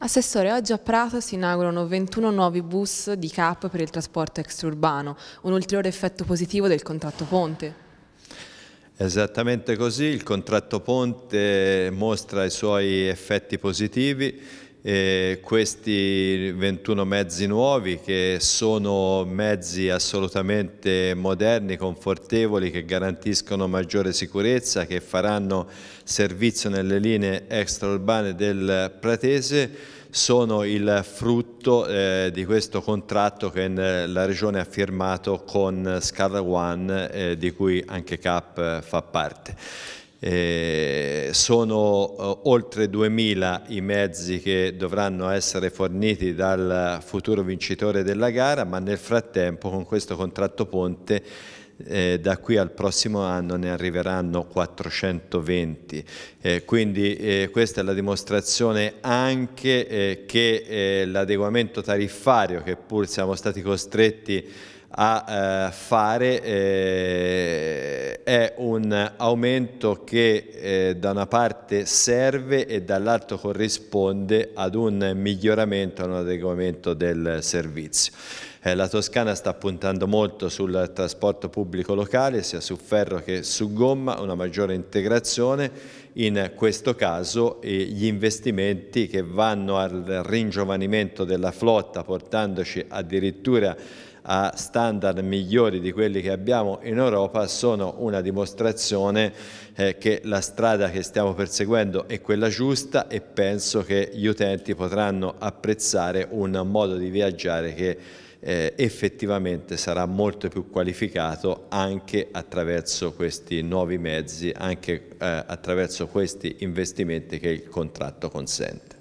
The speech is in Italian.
Assessore, oggi a Prato si inaugurano 21 nuovi bus di CAP per il trasporto extraurbano, un ulteriore effetto positivo del contratto ponte. Esattamente così, il contratto ponte mostra i suoi effetti positivi eh, questi 21 mezzi nuovi che sono mezzi assolutamente moderni, confortevoli, che garantiscono maggiore sicurezza, che faranno servizio nelle linee extraurbane del Pratese sono il frutto eh, di questo contratto che la Regione ha firmato con Scala One, eh, di cui anche CAP eh, fa parte. Eh, sono eh, oltre 2.000 i mezzi che dovranno essere forniti dal futuro vincitore della gara, ma nel frattempo con questo contratto ponte eh, da qui al prossimo anno ne arriveranno 420. Eh, quindi eh, questa è la dimostrazione anche che l'adeguamento tariffario che pur siamo stati costretti a eh, fare eh, è un aumento che eh, da una parte serve e dall'altro corrisponde ad un miglioramento, ad un adeguamento del servizio. la Toscana sta puntando molto sul trasporto pubblico locale, sia su ferro che su gomma, una maggiore integrazione in questo caso gli investimenti che vanno al ringiovanimento della flotta portandoci addirittura a standard migliori di quelli che abbiamo in Europa sono una dimostrazione eh, che la strada che stiamo perseguendo è quella giusta e penso che gli utenti potranno apprezzare un modo di viaggiare che eh, effettivamente sarà molto più qualificato anche attraverso questi nuovi mezzi, anche eh, attraverso questi investimenti che il contratto consente.